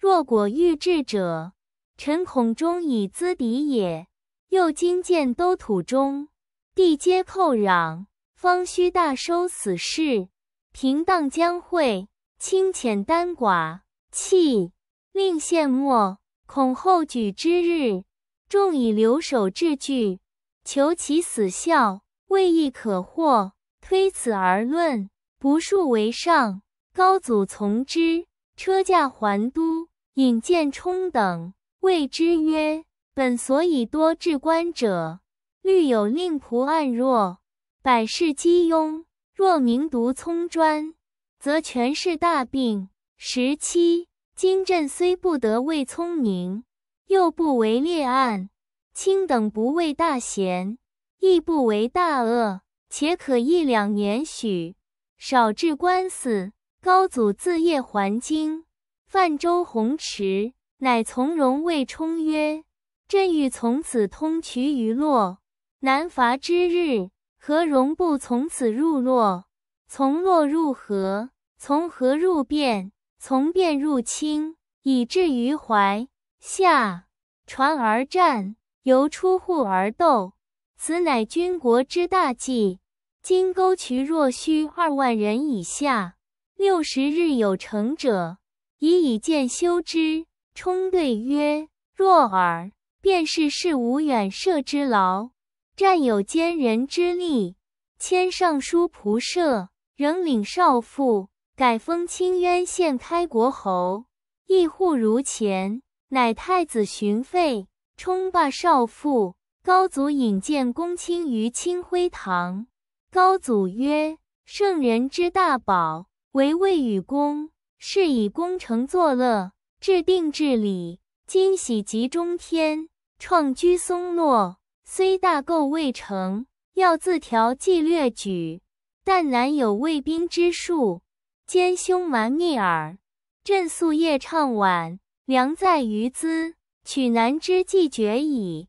若果欲治者，臣恐终以资敌也。又今见都土中地皆寇壤，方须大收此事，平荡江会，清浅单寡，弃令献末，恐后举之日，众以留守治惧，求其死效，未亦可获。推此而论，不数为上。高祖从之，车驾还都。引见冲等谓之曰：“本所以多治官者，虑有令仆暗弱，百事积庸。若名独聪专，则权势大病。十七，今朕虽不得为聪明，又不为劣案，卿等不为大贤，亦不为大恶，且可一两年许少治官司。”高祖自夜还京。泛舟洪池，乃从容谓冲曰：“朕欲从此通渠于洛，南伐之日，何容不从此入洛？从洛入河，从河入汴，从汴入清，以至于淮下，船而战，由出户而斗。此乃军国之大计。今沟渠若需二万人以下，六十日有成者。”以以见修之冲对曰：“若尔，便是事无远射之劳，战有奸人之力。迁尚书仆射，仍领少傅，改封清渊县开国侯，亦护如前。乃太子荀废，冲罢少傅。高祖引荐公卿于清辉堂，高祖曰：‘圣人之大宝，唯未与公。’”是以攻城作乐，制定治理，今喜及中天，创居松落，虽大构未成，要自调计略举。但难有卫兵之术，奸凶瞒逆耳。朕夙夜畅晚，良在于兹。取难之计决矣。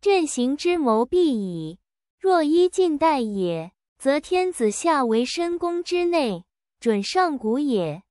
朕行之谋必矣。若依近代也，则天子下为深宫之内，准上古也。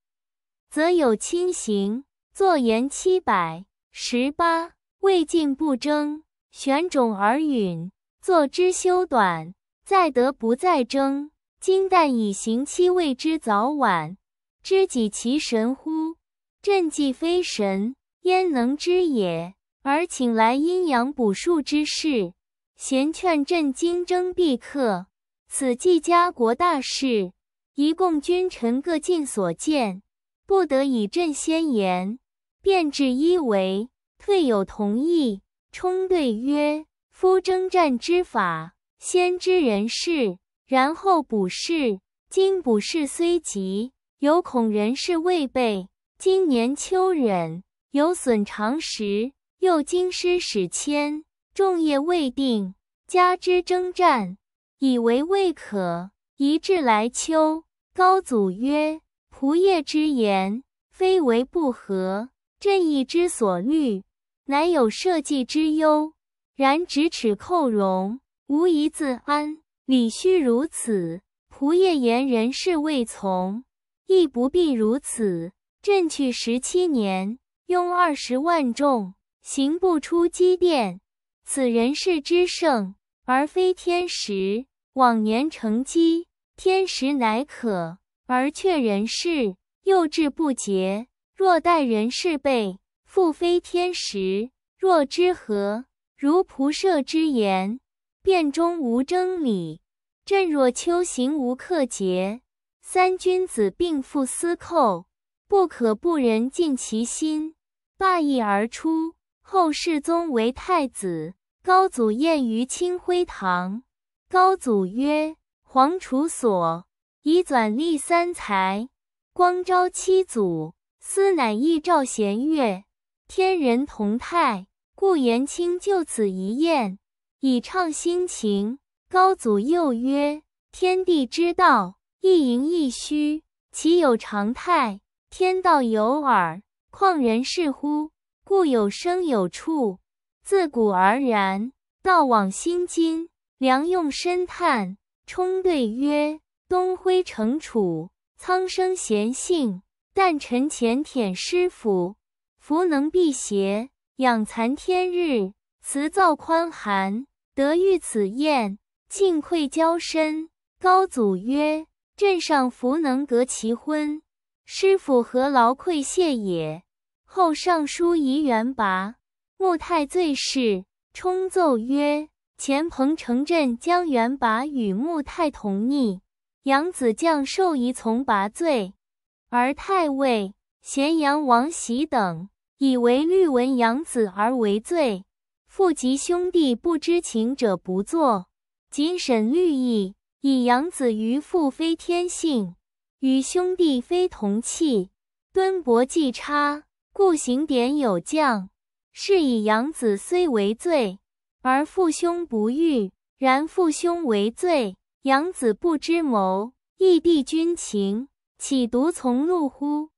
则有亲刑，坐言七百十八，未尽不争，选种而允，坐之修短，在得不在争。今但以刑期未知早晚，知己其神乎？朕既非神，焉能知也？而请来阴阳补数之事，贤劝朕今争必克。此即家国大事，宜共君臣各尽所见。不得以朕先言，便至一为，退有同意，冲对曰：“夫征战之法，先知人事，然后补事。今补事虽急，犹恐人事未备。今年秋忍有损常时，又京师史迁，众业未定，加之征战，以为未可。宜至来秋。”高祖曰。仆业之言，非为不合；朕意之所虑，乃有社稷之忧。然咫尺扣容，无一字安。理须如此。仆业言人事未从，亦不必如此。朕去十七年，拥二十万众，行不出积殿。此人事之盛，而非天时。往年成积，天时乃可。而却人事幼稚不洁，若待人事备，复非天时，若之何？如仆射之言，便中无争理。朕若秋行无克节，三君子并复思寇，不可不人尽其心，罢议而出。后世宗为太子，高祖宴于清辉堂，高祖曰：“皇储所。”以转立三才，光昭七祖，司乃一照弦月，天人同泰，故言清就此一宴，以畅心情。高祖又曰：天地之道，一盈一虚，其有常态？天道有耳，况人世乎？故有生有处，自古而然。道往心经，良用深叹。冲对曰。东辉成楚，苍生贤幸。但臣潜舔师傅，福能辟邪，养残天日，辞灶宽寒，得遇此宴，尽愧交深。高祖曰：“朕上福能隔其昏，师傅何劳愧谢也？”后尚书疑元拔穆泰最是，冲奏曰：“前彭城镇将元拔与穆泰同逆。”杨子将授一从拔罪，而太尉、咸阳王喜等以为律文杨子而为罪，父及兄弟不知情者不作。谨审律意，以杨子于父非天性，与兄弟非同气，敦薄既差，故行典有降。是以杨子虽为罪，而父兄不欲；然父兄为罪。养子不知谋，异地君情，岂独从鹿乎？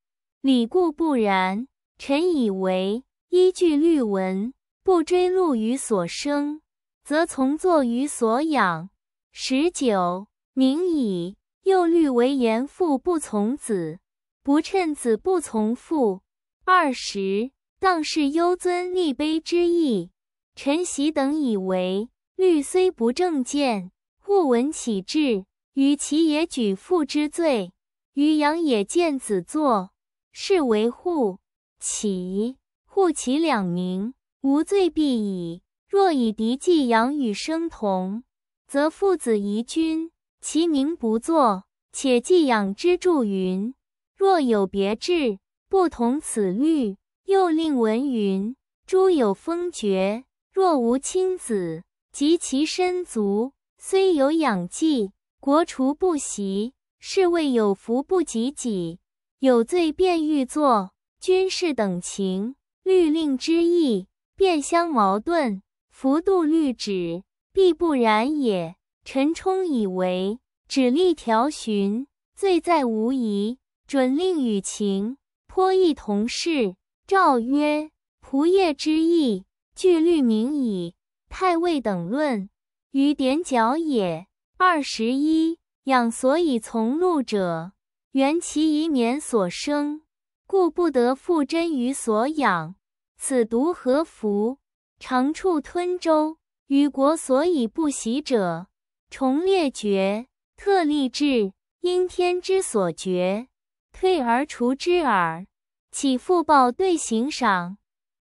李固不然。臣以为，依据律文，不追路于所生，则从坐于所养。十九，明矣。又律为严父不从子，不称子不从父。二十，当是优尊立卑之意。臣喜等以为，律虽不正见。勿闻起至，于其也举父之罪；于养也见子坐，是为护启，护其两名，无罪必矣。若以敌计养与生同，则父子疑君，其名不作，且寄养之著云：若有别志不同此律，又令闻云：诸有封爵，若无亲子及其身族。虽有养济，国除不息，是谓有福不及己，有罪便欲作。军事等情律令之意，便相矛盾。福度律止，必不然也。陈冲以为，旨立条循，罪在无疑，准令与情颇异同事。诏曰：仆业之意，据律明矣。太尉等论。于点角也二十一养所以从禄者缘其以免所生故不得复真于所养此独何福常处吞舟，与国所以不喜者崇列绝特立志因天之所决，退而除之耳岂复报对行赏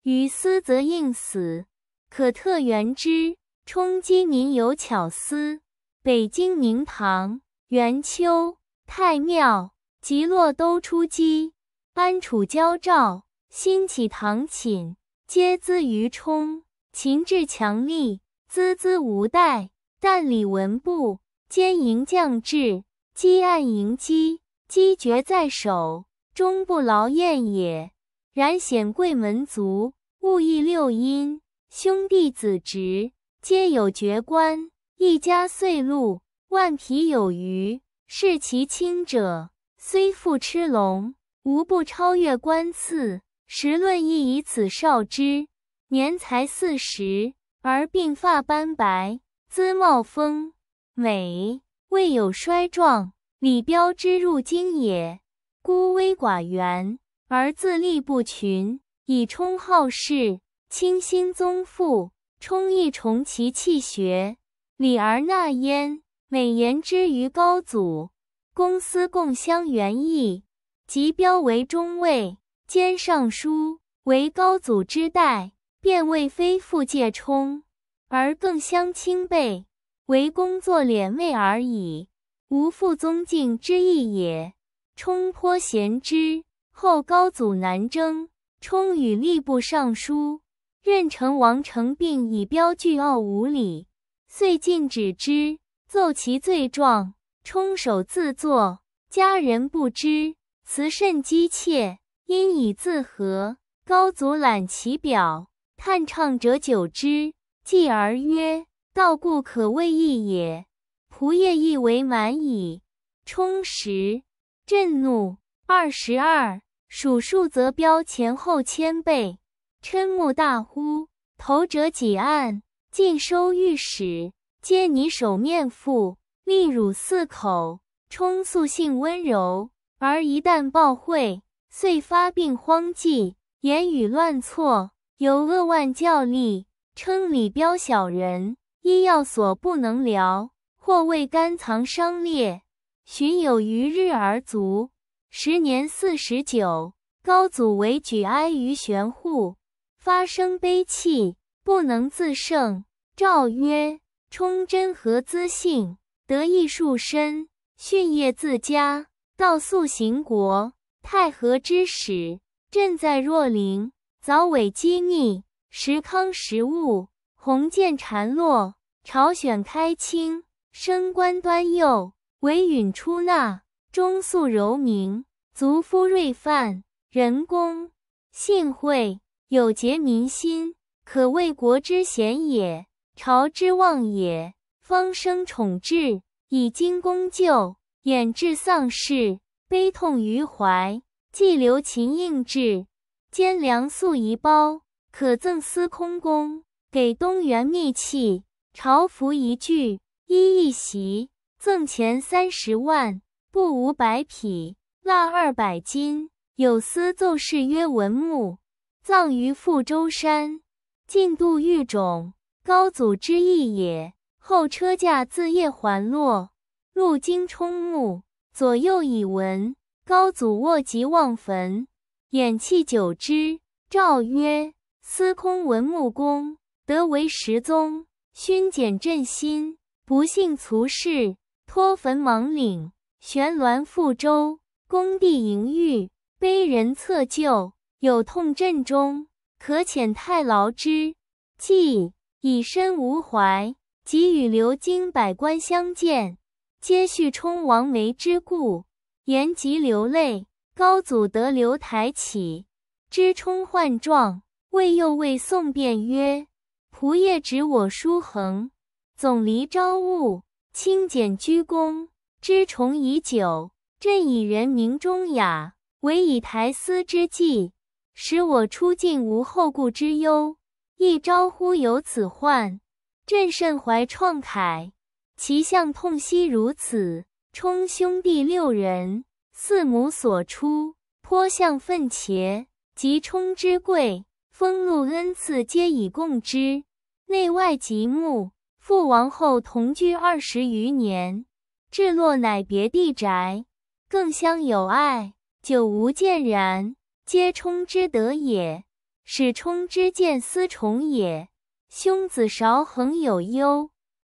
与斯则应死可特援之。冲今宁有巧思？北京明堂、元秋太庙极洛都出击，班楚交赵新起唐寝皆资于冲。秦至强力，孜孜无怠。但李文部兼营将至，积案迎积，积决在手，终不劳燕也。然显贵门族，勿易六因，兄弟子侄。皆有爵官，一家岁禄万匹有余。视其亲者，虽富吃龙，无不超越官次。时论亦以此少之。年才四十，而鬓发斑白，姿貌丰美，未有衰壮。李彪之入京也，孤微寡源，而自立不群，以充好事，清心宗富。冲亦重其气学，理而纳焉。美言之于高祖，公私共相原意，及标为中尉，兼尚书，为高祖之代，便为非父介冲，而更相倾备，为工作敛位而已，无复宗敬之意也。冲颇贤之。后高祖南征，冲与吏部尚书。任城王成病，以标倨傲无礼，遂禁止之。奏其罪状，充手自作，家人不知。辞甚激切，因以自和。高祖览其表，叹唱者久之，继而曰：“道故可谓易也，仆业亦为满矣。”充实，震怒。二十二，数数则标前后千倍。嗔目大呼，头折几案，尽收御史，皆拟手面腹，利辱四口。充肃性温柔，而一旦暴会，遂发病荒悸，言语乱错，由恶万教吏，称李彪小人，医药所不能疗，或谓肝藏伤裂，寻有余日而卒。时年四十九。高祖为举哀于玄户。发生悲泣，不能自胜。诏曰：“冲真和资性？得意树身，训业自家。道肃行国，太和之始。朕在若陵，早委机逆，时康时务，鸿渐禅落，朝选开清。升官端右，为允出纳。中肃柔明，族夫瑞范。仁公信惠。”有节民心，可谓国之贤也，朝之望也。方生宠至，以经宫咎，远至丧事，悲痛于怀。既留秦应制，兼粮粟一包，可赠司空公，给东园秘器、朝服一具、衣一袭，赠钱三十万，布五百匹，蜡二百斤。有司奏事曰：“文木。”葬于富州山，晋度玉冢，高祖之意也。后车驾自夜还洛，入经冲墓，左右以闻。高祖卧疾望坟，掩泣久之，诏曰：“司空文穆公得为十宗，勋简振心，不幸卒世，托坟邙岭，悬鸾覆舟，工帝迎御，碑人侧旧。”有痛阵中，可遣太劳之。既以身无怀，即与刘京百官相见，皆叙冲王为之故，言及流泪。高祖得刘台启，知冲患状，谓又谓宋辩曰：“仆夜指我书恒，总离朝务，清简居公，之崇已久。朕以人名中雅，唯以台司之计。”使我出境无后顾之忧，一朝忽有此患，朕甚怀怆慨。其相痛惜如此。冲兄弟六人，四母所出，颇相愤茄，及冲之贵，封禄恩赐，皆以供之。内外极目，父王后同居二十余年，至落乃别地宅，更相有爱，久无见然。皆冲之德也，使冲之见思重也。兄子韶恒有忧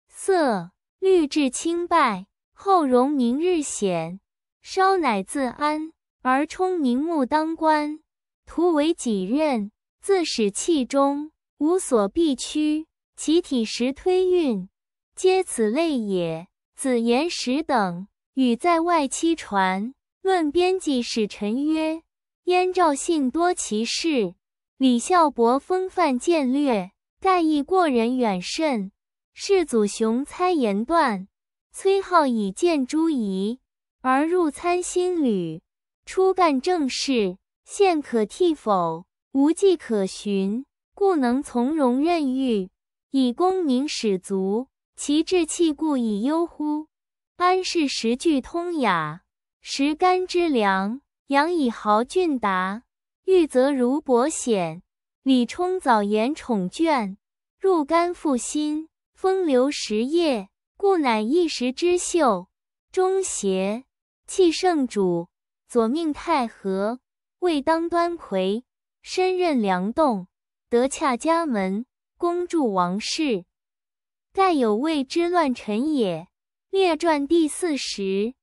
色，虑至清败，后容明日显，稍乃自安。而冲明目当官，图为己任，自始气中无所必屈，其体实推运，皆此类也。子言石等与在外期传论编辑使臣曰。燕赵信多奇士，李孝伯风范渐略，盖亦过人远甚。世祖雄猜言断，崔浩以见诸夷，而入参新旅，初干政事。现可替否？无迹可寻，故能从容任欲，以功名始足。其志气故以忧乎？安氏十句通雅，食甘之良。杨以豪俊达，玉泽如伯显；李冲早言宠眷，入肝复心，风流时业，故乃一时之秀。中邪，气圣主，左命太和，未当端魁，身任梁栋，德洽家门，功祝王室，盖有位之乱臣也。列传第四十。